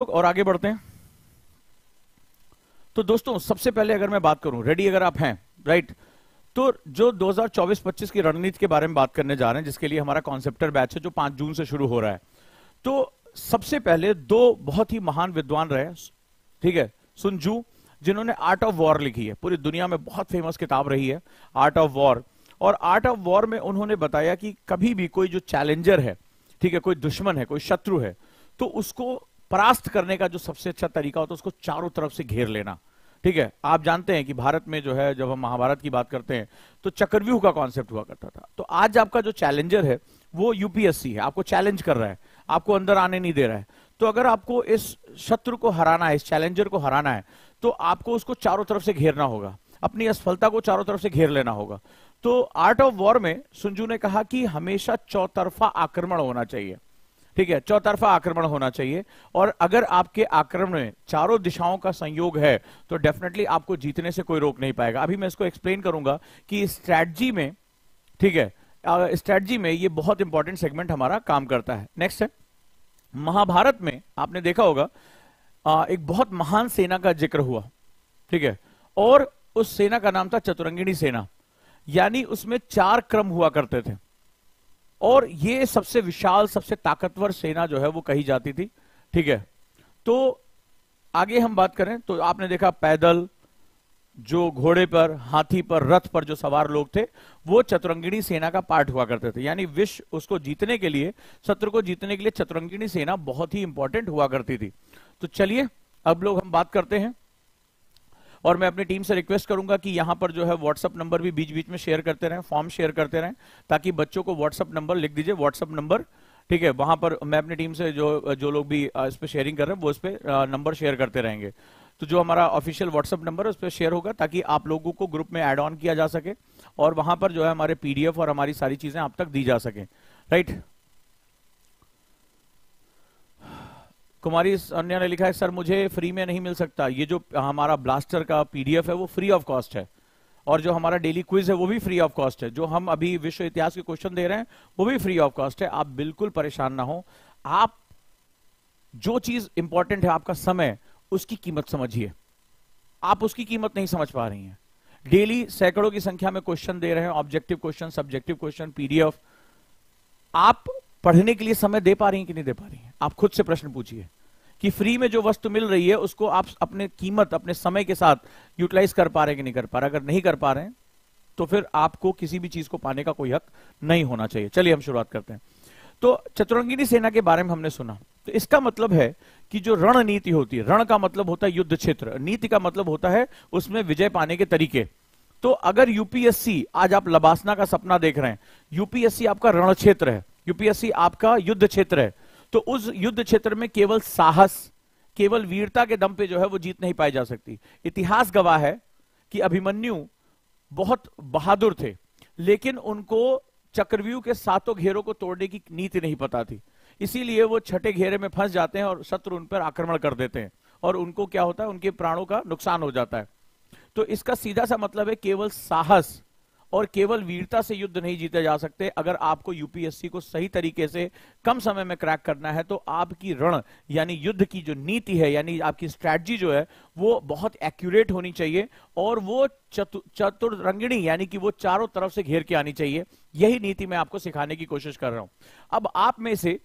और आगे बढ़ते हैं तो दोस्तों सबसे पहले अगर मैं बात करूं रेडी अगर आप हैं राइट तो जो 2024-25 की रणनीति के बारे में बात करने जा रहे हैं जिसके लिए हमारा कॉन्सेप्टर बैच है जो 5 जून से शुरू हो रहा है तो सबसे पहले दो बहुत ही महान विद्वान रहे ठीक है सुनजू जिन्होंने आर्ट ऑफ वॉर लिखी है पूरी दुनिया में बहुत फेमस किताब रही है आर्ट ऑफ वॉर और आर्ट ऑफ वॉर में उन्होंने बताया कि कभी भी कोई जो चैलेंजर है ठीक है कोई दुश्मन है कोई शत्रु है तो उसको परास्त करने का जो सबसे अच्छा तरीका होता है उसको चारों तरफ से घेर लेना ठीक है आप जानते हैं कि भारत में जो है जब हम महाभारत की बात करते हैं तो चक्रव्यूह का कॉन्सेप्ट हुआ करता था तो आज आपका जो चैलेंजर है वो यूपीएससी है आपको चैलेंज कर रहा है आपको अंदर आने नहीं दे रहा है तो अगर आपको इस शत्रु को हराना है इस चैलेंजर को हराना है तो आपको उसको चारों तरफ से घेरना होगा अपनी असफलता को चारों तरफ से घेर लेना होगा तो आर्ट ऑफ वॉर में सुंजू ने कहा कि हमेशा चौतरफा आक्रमण होना चाहिए ठीक है चौतरफा आक्रमण होना चाहिए और अगर आपके आक्रमण में चारों दिशाओं का संयोग है तो डेफिनेटली आपको जीतने से कोई रोक नहीं पाएगा अभी मैं इसको एक्सप्लेन करूंगा कि स्ट्रैटी में ठीक है स्ट्रैटी में ये बहुत इंपॉर्टेंट सेगमेंट हमारा काम करता है नेक्स्ट है महाभारत में आपने देखा होगा एक बहुत महान सेना का जिक्र हुआ ठीक है और उस सेना का नाम था चतुरंगिणी सेना यानी उसमें चार क्रम हुआ करते थे और ये सबसे विशाल सबसे ताकतवर सेना जो है वो कही जाती थी ठीक है तो आगे हम बात करें तो आपने देखा पैदल जो घोड़े पर हाथी पर रथ पर जो सवार लोग थे वो चतुरंगिणी सेना का पार्ट हुआ करते थे यानी विश्व उसको जीतने के लिए शत्रु को जीतने के लिए चतुरंगिणी सेना बहुत ही इंपॉर्टेंट हुआ करती थी तो चलिए अब लोग हम बात करते हैं और मैं अपनी टीम से रिक्वेस्ट करूंगा कि यहां पर जो है व्हाट्सअप नंबर भी बीच बीच में शेयर करते रहें फॉर्म शेयर करते रहें ताकि बच्चों को व्हाट्सअप नंबर लिख दीजिए व्हाट्सअप नंबर ठीक है वहां पर मैं अपनी टीम से जो जो लोग भी इस पर शेयरिंग कर रहे हैं वो इस पर नंबर शेयर करते रहेंगे तो जो हमारा ऑफिशियल व्हाट्सअप नंबर है उस पर शेयर होगा ताकि आप लोगों को ग्रुप में एड ऑन किया जा सके और वहां पर जो है हमारे पीडीएफ और हमारी सारी चीजें आप तक दी जा सके राइट कुमारी अन्या ने लिखा है सर मुझे फ्री में नहीं मिल सकता ये जो हमारा ब्लास्टर का पीडीएफ है वो फ्री ऑफ कॉस्ट है और जो हमारा डेली क्विज है वो भी फ्री ऑफ कॉस्ट है जो हम अभी विश्व इतिहास के क्वेश्चन दे रहे हैं वो भी फ्री ऑफ कॉस्ट है आप बिल्कुल परेशान ना हो आप जो चीज इंपॉर्टेंट है आपका समय उसकी कीमत समझिए आप उसकी कीमत नहीं समझ पा रही हैं डेली सैकड़ों की संख्या में क्वेश्चन दे रहे हैं objective question subjective question PDF आप पढ़ने के लिए समय दे पा रही हैं कि नहीं दे पा रही हैं आप खुद से प्रश्न पूछिए कि फ्री में जो वस्तु मिल रही है उसको आप अपने कीमत अपने समय के साथ यूटिलाइज कर पा रहे कि नहीं कर पा रहे अगर नहीं कर पा रहे हैं तो फिर आपको किसी भी चीज को पाने का कोई हक नहीं होना चाहिए चलिए हम शुरुआत करते हैं तो चतुरंगिनी सेना के बारे में हमने सुना तो इसका मतलब है कि जो रणनीति होती है रण का मतलब होता है युद्ध क्षेत्र नीति का मतलब होता है उसमें विजय पाने के तरीके तो अगर यूपीएससी आज आप लबासना का सपना देख रहे हैं यूपीएससी आपका रण क्षेत्र है यूपीएससी आपका युद्ध क्षेत्र है तो उस युद्ध क्षेत्र में केवल साहस केवल वीरता के दम पे जो है वो जीत नहीं पाई जा सकती इतिहास गवाह है कि अभिमन्यु बहुत बहादुर थे लेकिन उनको चक्रव्यूह के सातों घेरों को तोड़ने की नीति नहीं पता थी इसीलिए वो छठे घेरे में फंस जाते हैं और शत्रु उन पर आक्रमण कर देते हैं और उनको क्या होता है उनके प्राणों का नुकसान हो जाता है तो इसका सीधा सा मतलब है केवल साहस और केवल वीरता से युद्ध नहीं जीते जा सकते अगर आपको यूपीएससी को सही तरीके से कम समय में क्रैक करना है तो आपकी रण यानी युद्ध की जो नीति है यानी आपकी स्ट्रैटी जो है वो बहुत एक्यूरेट होनी चाहिए और वो चतु, यानी कि वो चारों तरफ से घेर के आनी चाहिए यही नीति मैं आपको सिखाने की कोशिश कर रहा हूं अब आप में से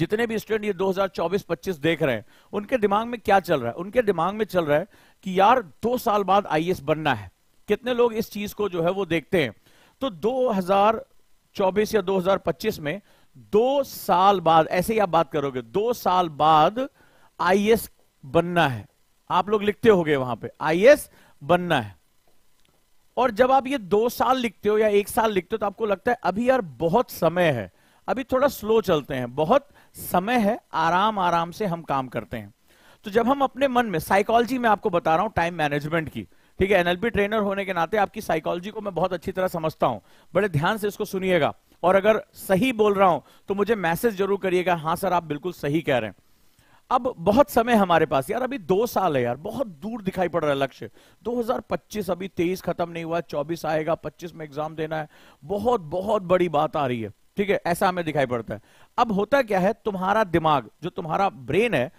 जितने भी स्टूडेंट ये 2024-25 देख रहे हैं उनके दिमाग में क्या चल रहा है उनके दिमाग में चल रहा है कि यार दो साल बाद आईएएस बनना है कितने लोग इस चीज को जो है वो देखते हैं तो 2024 या 2025 में दो साल बाद ऐसे ही आप बात करोगे दो साल बाद आई बनना है आप लोग लिखते गए वहां पे आई बनना है और जब आप ये दो साल लिखते हो या एक साल लिखते हो तो आपको लगता है अभी यार बहुत समय है अभी थोड़ा स्लो चलते हैं बहुत समय है आराम आराम से हम काम करते हैं तो जब हम अपने मन में साइकोलॉजी में आपको बता रहा हूं टाइम मैनेजमेंट की ठीक है एनएलपी ट्रेनर होने के नाते आपकी साइकोलॉजी को मैं बहुत अच्छी तरह समझता हूं बड़े ध्यान से इसको सुनिएगा और अगर सही बोल रहा हूं तो मुझे मैसेज जरूर करिएगा हाँ सर आप बिल्कुल सही कह रहे हैं अब बहुत समय हमारे पास यार अभी दो साल है यार बहुत दूर दिखाई पड़ रहा है लक्ष्य 2025 अभी 23 खत्म नहीं हुआ 24 आएगा 25 में एग्जाम देना है बहुत बहुत बड़ी बात आ रही है ठीक है ऐसा हमें दिखाई पड़ता है अब होता क्या है तुम्हारा दिमाग जो तुम्हारा ब्रेन है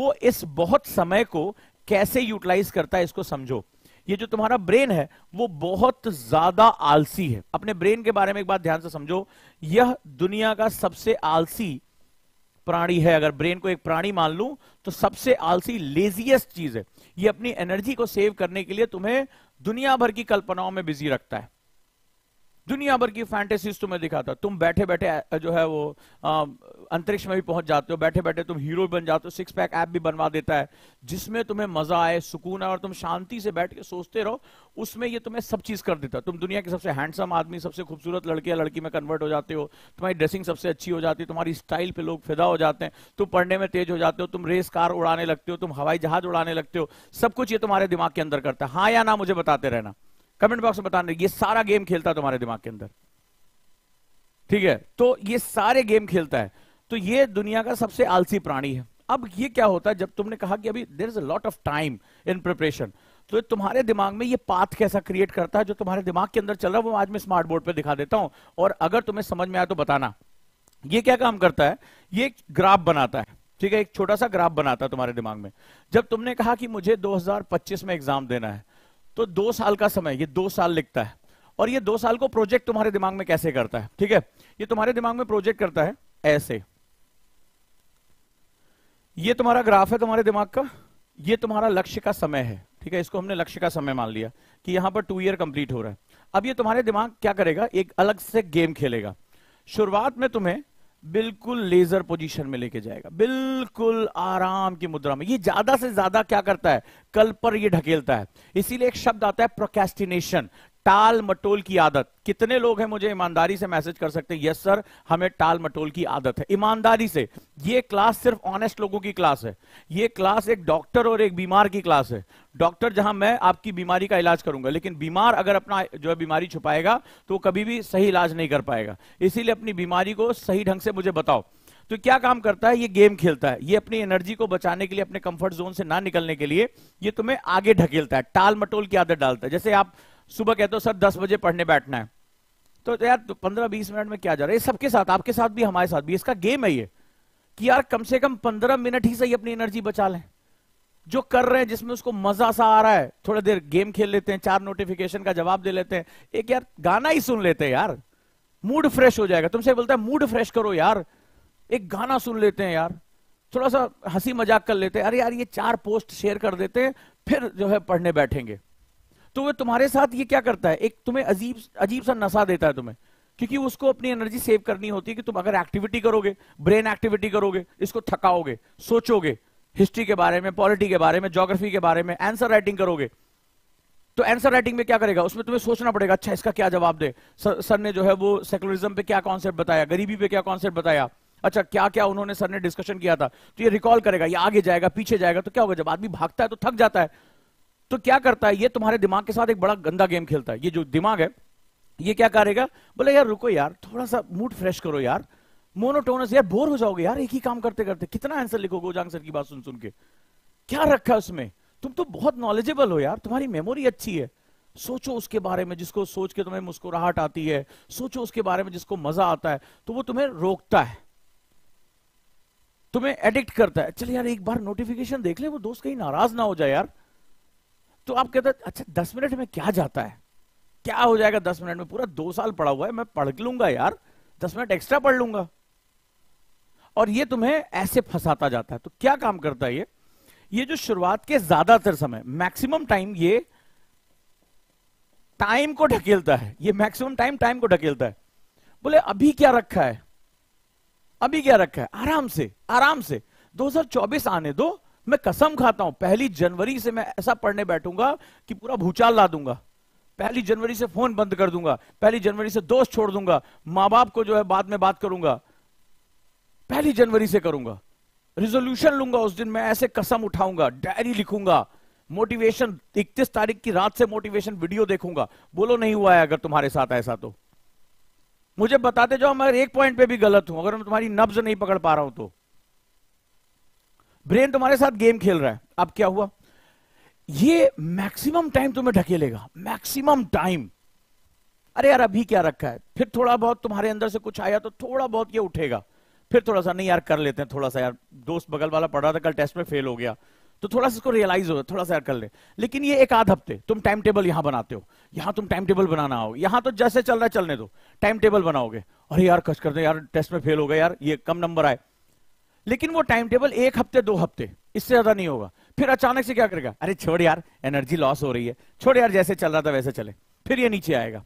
वो इस बहुत समय को कैसे यूटिलाइज करता है इसको समझो ये जो तुम्हारा ब्रेन है वो बहुत ज्यादा आलसी है अपने ब्रेन के बारे में एक बात ध्यान से समझो यह दुनिया का सबसे आलसी प्राणी है अगर ब्रेन को एक प्राणी मान लू तो सबसे आलसी लेजीएस्ट चीज है ये अपनी एनर्जी को सेव करने के लिए तुम्हें दुनिया भर की कल्पनाओं में बिजी रखता है दुनिया भर की फैंटेसीज तुम्हें दिखाता तुम बैठे बैठे जो है वो अंतरिक्ष में भी पहुंच जाते हो बैठे बैठे तुम हीरो बन जाते हो सिक्स पैक ऐप भी बनवा देता है जिसमें तुम्हें मजा आए सुकून आए और तुम शांति से बैठ के सोचते रहो उसमें ये तुम्हें सब चीज कर देता तुम दुनिया के सबसे हैंडसम आदमी सबसे खूबसूरत लड़के या लड़की में कन्वर्ट हो जाते हो तुम्हारी ड्रेसिंग सबसे अच्छी हो जाती है तुम्हारी स्टाइल पे लोग फिदा हो जाते हैं तुम पढ़ने में तेज हो जाते हो तुम रेस कार उड़ाने लगते हो तुम हवाई जहाज उड़ाने लगते हो सब कुछ ये तुम्हारे दिमाग के अंदर करता है हाँ या ना मुझे बताते रहना कमेंट बॉक्स में बताने ये सारा गेम खेलता है तुम्हारे दिमाग के अंदर ठीक है तो ये सारे गेम खेलता है तो ये दुनिया का सबसे आलसी प्राणी है अब ये क्या होता है जब तुमने कहा कि अभी there is a lot of time in preparation तो तुम्हारे दिमाग में ये पाथ कैसा क्रिएट करता है जो तुम्हारे दिमाग के अंदर चल रहा है वो आज मैं स्मार्ट बोर्ड पर दिखा देता हूं और अगर तुम्हें समझ में आया तो बताना ये क्या काम करता है ये ग्राफ बनाता है ठीक है एक छोटा सा ग्राफ बनाता है तुम्हारे दिमाग में जब तुमने कहा कि मुझे 2025 में एग्जाम देना है तो दो साल का समय ये दो साल लिखता है और ये दो साल को प्रोजेक्ट तुम्हारे दिमाग में कैसे करता है ठीक है ये तुम्हारे दिमाग में प्रोजेक्ट करता है ऐसे ये तुम्हारा ग्राफ है तुम्हारे दिमाग का ये तुम्हारा लक्ष्य का समय है ठीक है इसको हमने लक्ष्य का समय मान लिया कि यहां पर टू ईयर कंप्लीट हो रहा है अब ये तुम्हारे दिमाग क्या करेगा एक अलग से गेम खेलेगा शुरुआत में तुम्हें बिल्कुल लेजर पोजीशन में लेके जाएगा बिल्कुल आराम की मुद्रा में ये ज्यादा से ज्यादा क्या करता है कल पर ये ढकेलता है इसीलिए एक शब्द आता है प्रोकेस्टिनेशन टाल मटोल की आदत कितने लोग हैं मुझे ईमानदारी से मैसेज कर सकते हैं यस सर हमें टाल मटोल की आदत है ईमानदारी से ये क्लास सिर्फ ऑनेस्ट लोगों की क्लास है ये क्लास एक डॉक्टर और एक बीमार की क्लास है डॉक्टर जहां मैं आपकी बीमारी का इलाज करूंगा लेकिन बीमार अगर अपना जो है बीमारी छुपाएगा तो कभी भी सही इलाज नहीं कर पाएगा इसीलिए अपनी बीमारी को सही ढंग से मुझे बताओ तो क्या काम करता है ये गेम खेलता है ये अपनी एनर्जी को बचाने के लिए अपने कंफर्ट जोन से ना निकलने के लिए ये तुम्हें आगे ढकेलता है टाल मटोल की आदत डालता है जैसे आप सुबह कहते हो सर दस बजे पढ़ने बैठना है तो, तो यार तो पंद्रह बीस मिनट में क्या जा रहा है सबके साथ आपके साथ भी हमारे साथ भी इसका गेम है ये कि यार कम से कम पंद्रह मिनट ही सही अपनी एनर्जी बचा लें जो कर रहे हैं जिसमें उसको मजा सा आ रहा है थोड़ा देर गेम खेल लेते हैं चार नोटिफिकेशन का जवाब दे लेते हैं एक यार गाना ही सुन लेते हैं यार मूड फ्रेश हो जाएगा तुमसे बोलता है मूड फ्रेश करो यार एक गाना सुन लेते हैं यार थोड़ा सा हंसी मजाक कर लेते हैं अरे यार ये चार पोस्ट शेयर कर देते हैं फिर जो है पढ़ने बैठेंगे तो वो तुम्हारे साथ ये क्या करता है एक तुम्हें अजीब अजीब सा नशा देता है तुम्हें क्योंकि उसको अपनी एनर्जी सेव करनी होती है कि तुम अगर एक्टिविटी करोगे ब्रेन एक्टिविटी करोगे इसको थकाओगे सोचोगे हिस्ट्री के बारे में पॉलिटी के बारे में जोग्राफी के बारे में आंसर राइटिंग करोगे तो आंसर राइटिंग में क्या करेगा उसमें तुम्हें सोचना पड़ेगा अच्छा इसका क्या जवाब दे सर, सर ने जो है वो सेकुलरिज्म पे क्या कॉन्सेप्ट बताया गरीबी पे क्या कॉन्सेप्ट बताया अच्छा क्या क्या उन्होंने सर ने डिस्कशन किया था तो ये रिकॉल करेगा ये आगे जाएगा पीछे जाएगा तो क्या होगा जब आदमी भागता है तो थक जाता है तो क्या करता है ये तुम्हारे दिमाग के साथ एक बड़ा गंदा गेम खेलता है ये जो दिमाग है ये क्या करेगा बोले यार रुको यार थोड़ा सा मूड फ्रेश करो यार मोनोटोनस यार बोर हो जाओगे यार एक ही काम करते करते कितना आंसर लिखोगे गोजांग सर की बात सुन सुन के क्या रखा है उसमें तुम तो बहुत नॉलेजेबल हो यार तुम्हारी मेमोरी अच्छी है सोचो उसके बारे में जिसको सोच के तुम्हें मुस्कुराहट आती है सोचो उसके बारे में जिसको मजा आता है तो वो तुम्हें रोकता है तुम्हें एडिक्ट करता है चल यार एक बार नोटिफिकेशन देख ले वो दोस्त कहीं नाराज ना हो जाए यार तो आप कहते अच्छा दस मिनट में क्या जाता है क्या हो जाएगा दस मिनट में पूरा दो साल पड़ा हुआ है मैं पढ़ लूंगा यार दस मिनट एक्स्ट्रा पढ़ लूंगा और ये तुम्हें ऐसे फंसाता जाता है तो क्या काम करता है ये ये जो शुरुआत के ज्यादातर समय मैक्सिमम टाइम ये टाइम को ढकेलता है ये मैक्सिमम टाइम टाइम को ढकेलता है बोले अभी क्या रखा है अभी क्या रखा है आराम से आराम से 2024 आने दो मैं कसम खाता हूं पहली जनवरी से मैं ऐसा पढ़ने बैठूंगा कि पूरा भूचाल ला दूंगा पहली जनवरी से फोन बंद कर दूंगा पहली जनवरी से दोस्त छोड़ दूंगा मां बाप को जो है बाद में बात करूंगा पहली जनवरी से करूंगा रिजोल्यूशन लूंगा उस दिन मैं ऐसे कसम उठाऊंगा डायरी लिखूंगा मोटिवेशन इकतीस तारीख की रात से मोटिवेशन वीडियो देखूंगा बोलो नहीं हुआ है अगर तुम्हारे साथ ऐसा तो मुझे बताते जाओ मैं एक पॉइंट पे भी गलत हूं अगर मैं तुम्हारी नब्ज नहीं पकड़ पा रहा हूं तो ब्रेन तुम्हारे साथ गेम खेल रहा है अब क्या हुआ ये मैक्सिमम टाइम तुम्हें ढकेलेगा मैक्सिमम टाइम अरे यार अभी क्या रखा है फिर थोड़ा बहुत तुम्हारे अंदर से कुछ आया तो थोड़ा बहुत ये उठेगा फिर थोड़ा सा नहीं यार कर लेते हैं थोड़ा सा यार दोस्त बगल वाला पढ़ रहा था कल टेस्ट में फेल हो गया तो थोड़ा सा इसको रियलाइज हो थोड़ा सा यार कर ले लेकिन ये एक आध हफ्ते तुम टाइम टेबल यहां बनाते हो यहां तुम टाइम टेबल बनाना हो यहां तो जैसे चल रहा है चलने दो टाइम टेबल बनाओगे अरे यार कश कर दे यार टेस्ट में फेल हो गया यार ये कम नंबर आए लेकिन वो टाइम टेबल एक हफ्ते दो हफ्ते इससे ज्यादा नहीं होगा फिर अचानक से क्या करेगा अरे छोड़ यार एनर्जी लॉस हो रही है छोड़ यार जैसे चल रहा था वैसे चले फिर ये नीचे आएगा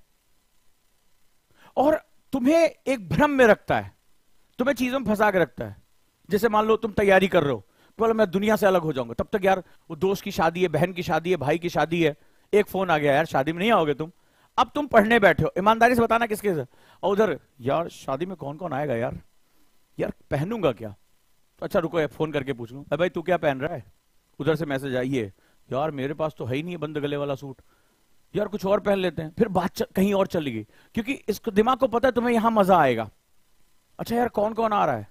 और तुम्हें एक भ्रम में रखता है तुम्हें चीजों में फंसा के रखता है जैसे मान लो तुम तैयारी कर रहे हो बोलो मैं दुनिया से अलग हो जाऊंगा तब तक यार वो दोस्त की शादी है बहन की शादी है भाई की शादी है एक फोन आ गया यार शादी में नहीं आओगे तुम अब तुम पढ़ने बैठे हो ईमानदारी से बताना किसके से उधर यार शादी में कौन कौन आएगा यार यार पहनूंगा क्या अच्छा रुको फोन करके पूछ लू भाई तू क्या पहन रहा है उधर से मैसेज आई है यार मेरे पास तो है ही नहीं है बंद गले वाला सूट यार कुछ और पहन लेते हैं फिर बात कहीं और चली गई क्योंकि इसको दिमाग को पता है तुम्हें यहां मजा आएगा अच्छा यार कौन कौन आ रहा है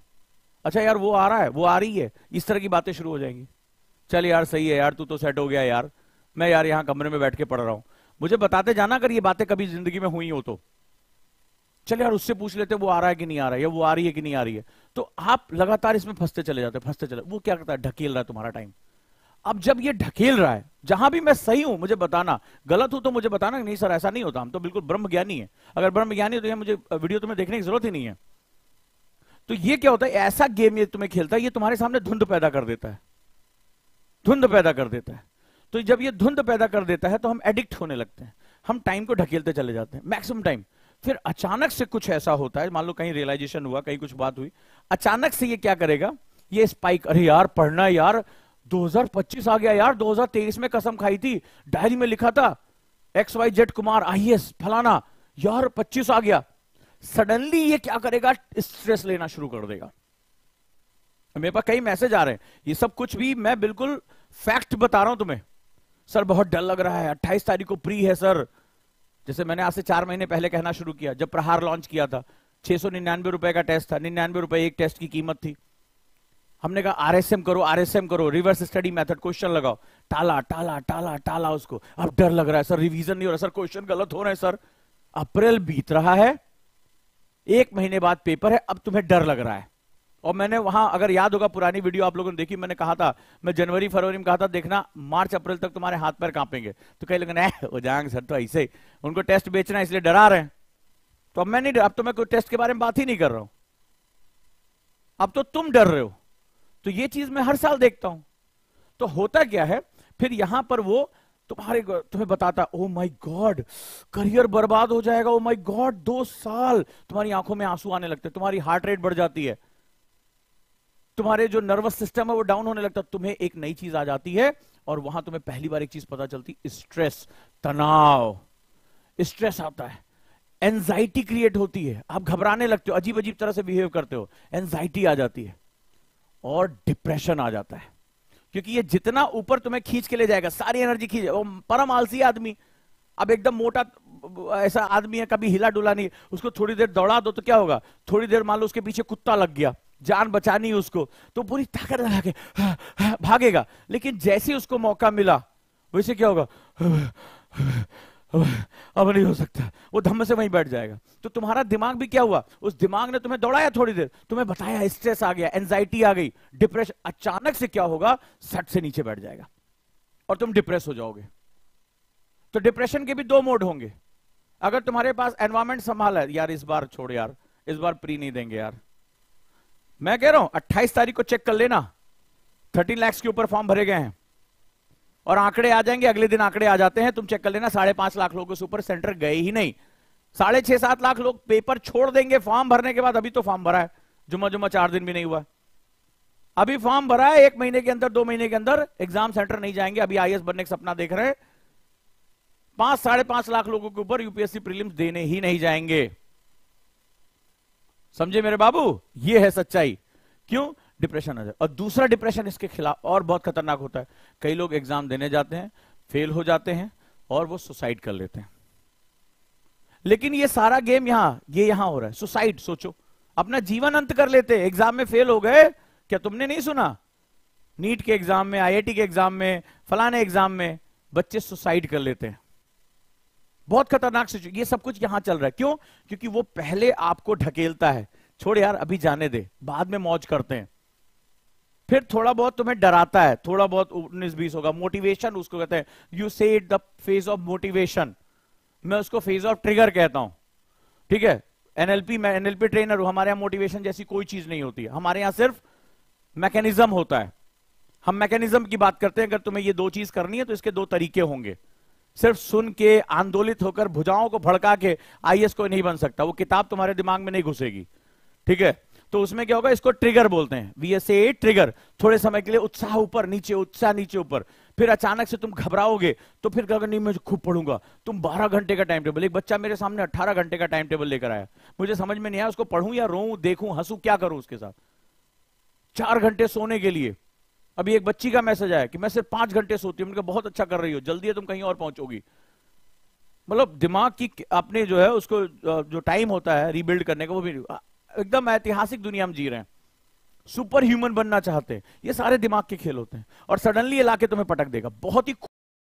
अच्छा यार वो आ रहा है वो आ रही है इस तरह की बातें शुरू हो जाएंगी चल यार सही है यार तू तो सेट हो गया यार मैं यार यहां कमरे में बैठ के पढ़ रहा हूं मुझे बताते जाना अगर ये बातें कभी जिंदगी में हुई हो तो चले यार उससे पूछ लेते वो आ रहा है कि नहीं आ रहा है या वो आ रही है कि नहीं आ रही है तो आप लगातार इसमें फंसते चले जाते फंसते चले वो क्या करता है ढकेल रहा है तुम्हारा टाइम अब जब ये ढकेल रहा है जहां भी मैं सही हूं मुझे बताना गलत हूं तो मुझे बताना नहीं सर ऐसा नहीं होता हम तो बिल्कुल ब्रह्म ज्ञानी है अगर ब्रह्म ज्ञानी तो ये मुझे वीडियो तुम्हें देखने की जरूरत ही नहीं है तो ये क्या होता है ऐसा गेम ये तुम्हें खेलता है ये तुम्हारे सामने धुंध पैदा कर देता है धुंध पैदा कर देता है तो जब ये धुंध पैदा कर देता है तो हम एडिक्ट होने लगते हैं हम टाइम को ढकेलते चले जाते हैं मैक्सिमम टाइम फिर अचानक से कुछ ऐसा होता है मान लो कहीं रियलाइजेशन हुआ कहीं कुछ बात हुई अचानक से ये क्या करेगा ये स्पाइक अरे यार पढ़ना यार 2025 आ गया यार 2023 में कसम खाई थी डायरी में लिखा था एक्स वाई जेड कुमार आई फलाना यार 25 आ गया सडनली ये क्या करेगा स्ट्रेस लेना शुरू कर देगा मेरे पास कई मैसेज आ रहे हैं ये सब कुछ भी मैं बिल्कुल फैक्ट बता रहा हूं तुम्हें सर बहुत डर लग रहा है अट्ठाईस तारीख को प्री है सर जैसे मैंने आज से चार महीने पहले कहना शुरू किया जब प्रहार लॉन्च किया था छह सौ निन्यानवे रुपए का टेस्ट था निन्यानवे रुपए एक टेस्ट की कीमत थी हमने कहा आरएसएम करो आरएसएम करो रिवर्स स्टडी मेथड क्वेश्चन लगाओ टाला टाला टाला टाला उसको अब डर लग रहा है सर रिवीजन नहीं हो रहा सर क्वेश्चन गलत हो रहे हैं सर अप्रैल बीत रहा है एक महीने बाद पेपर है अब तुम्हें डर लग रहा है और मैंने वहां अगर याद होगा पुरानी वीडियो आप लोगों ने देखी मैंने कहा था मैं जनवरी फरवरी में कहा था देखना मार्च अप्रैल तक तुम्हारे हाथ पर कांपेंगे तो कहीं लगे वो जाएंगे सर तो ऐसे उनको टेस्ट बेचना इसलिए डरा रहे हैं तो अब मैं नहीं अब तो मैं कोई टेस्ट के बारे में बात ही नहीं कर रहा हूं अब तो तुम डर रहे हो तो ये चीज मैं हर साल देखता हूं तो होता क्या है फिर यहां पर वो तुम्हारे तुम्हें बताता ओ माय गॉड करियर बर्बाद हो जाएगा ओ माय गॉड दो साल तुम्हारी आंखों में आंसू आने लगते तुम्हारी हार्ट रेट बढ़ जाती है तुम्हारे जो नर्वस सिस्टम है वो डाउन होने लगता है तुम्हें एक नई चीज आ जाती है और वहां तुम्हें पहली बार एक चीज पता चलती स्ट्रेस तनाव स्ट्रेस आता है एंजाइटी क्रिएट होती है आप घबराने लगते हो अजीब अजीब तरह से बिहेव करते हो एंजाइटी आ जाती है और डिप्रेशन आ जाता है क्योंकि ये जितना ऊपर तुम्हें खींच के ले जाएगा सारी एनर्जी खींच वो परम आलसी आदमी अब एकदम मोटा ऐसा आदमी है कभी हिला डुला नहीं उसको थोड़ी देर दौड़ा दो तो क्या होगा थोड़ी देर मान लो उसके पीछे कुत्ता लग गया जान बचानी उसको तो पूरी ताकत लगा के हाँ, हाँ, भागेगा लेकिन जैसे उसको मौका मिला वैसे क्या होगा अब नहीं हो सकता वो धम्म से वहीं बैठ जाएगा तो तुम्हारा दिमाग भी क्या हुआ उस दिमाग ने तुम्हें दौड़ाया थोड़ी देर तुम्हें बताया स्ट्रेस आ गया एंजाइटी आ गई डिप्रेशन अचानक से क्या होगा सट से नीचे बैठ जाएगा और तुम डिप्रेस हो जाओगे तो डिप्रेशन के भी दो मोड होंगे अगर तुम्हारे पास एनवायरमेंट संभाला यार इस बार छोड़ यार इस बार प्री नहीं देंगे यार मैं कह रहा हूं 28 तारीख को चेक कर लेना 13 लैक्स के ऊपर फॉर्म भरे गए हैं और आंकड़े आ जाएंगे अगले दिन आंकड़े आ जाते हैं तुम चेक कर लेना साढ़े पांच लाख लोगों से ऊपर सेंटर गए ही नहीं साढ़े छह सात लाख लोग पेपर छोड़ देंगे फॉर्म भरने के बाद अभी तो फॉर्म भरा है जुम्मा जुम्मा चार दिन भी नहीं हुआ अभी फॉर्म भरा है एक महीने के अंदर दो महीने के अंदर एग्जाम सेंटर नहीं जाएंगे अभी आई बनने का सपना देख रहे हैं पांच साढ़े पांच लाख लोगों के ऊपर यूपीएससी प्रीलिम्स देने ही नहीं जाएंगे समझे मेरे बाबू ये है सच्चाई क्यों डिप्रेशन आ जाए और दूसरा डिप्रेशन इसके खिलाफ और बहुत खतरनाक होता है कई लोग एग्जाम देने जाते हैं फेल हो जाते हैं और वो सुसाइड कर लेते हैं लेकिन ये सारा गेम यहां ये यहां हो रहा है सुसाइड सोचो अपना जीवन अंत कर लेते एग्जाम में फेल हो गए क्या तुमने नहीं सुना नीट के एग्जाम में आईआईटी के एग्जाम में फलाने एग्जाम में बच्चे सुसाइड कर लेते हैं बहुत खतरनाक सिचुएशन ये सब कुछ यहां चल रहा है क्यों क्योंकि वो पहले आपको ढकेलता है छोड़ यार अभी जाने दे बाद में मौज करते हैं फिर थोड़ा बहुत तुम्हें डराता है थोड़ा बहुत उन्नीस बीस होगा मोटिवेशन उसको कहते हैं यू से फेज ऑफ मोटिवेशन मैं उसको फेज ऑफ ट्रिगर कहता हूं ठीक है एनएलपी मैं एनएलपी ट्रेनर हूं हमारे यहां मोटिवेशन जैसी कोई चीज नहीं होती है हमारे यहां सिर्फ मैकेनिज्म होता है हम मैकेनिज्म की बात करते हैं अगर तुम्हें ये दो चीज करनी है तो इसके दो तरीके होंगे सिर्फ सुन के आंदोलित होकर भुजाओं को भड़का के आईएएस कोई नहीं बन सकता वो किताब तुम्हारे दिमाग में नहीं घुसेगी ठीक है तो उसमें क्या होगा इसको ट्रिगर बोलते हैं वीएसए ट्रिगर थोड़े समय के लिए उत्साह ऊपर नीचे उत्साह नीचे ऊपर फिर अचानक से तुम घबराओगे तो फिर कहोगे नहीं मैं खूब पढ़ूंगा तुम 12 घंटे का टाइम टेबल एक बच्चा मेरे सामने 18 घंटे का टाइम टेबल लेकर आया मुझे समझ में नहीं आया उसको पढ़ू या रो देखूं हंसू क्या करूं उसके साथ चार घंटे सोने के लिए अभी एक बच्ची का मैसेज आया कि मैं सिर्फ पांच घंटे सोती हूँ बहुत अच्छा कर रही हो जल्दी है तुम कहीं और पहुंचोगी मतलब दिमाग की अपने जो है उसको जो टाइम होता है रीबिल्ड करने का वो भी एकदम ऐतिहासिक दुनिया में जी रहे हैं सुपर ह्यूमन बनना चाहते हैं ये सारे दिमाग के खेल होते हैं और सडनली ये लाके तुम्हें पटक देगा बहुत ही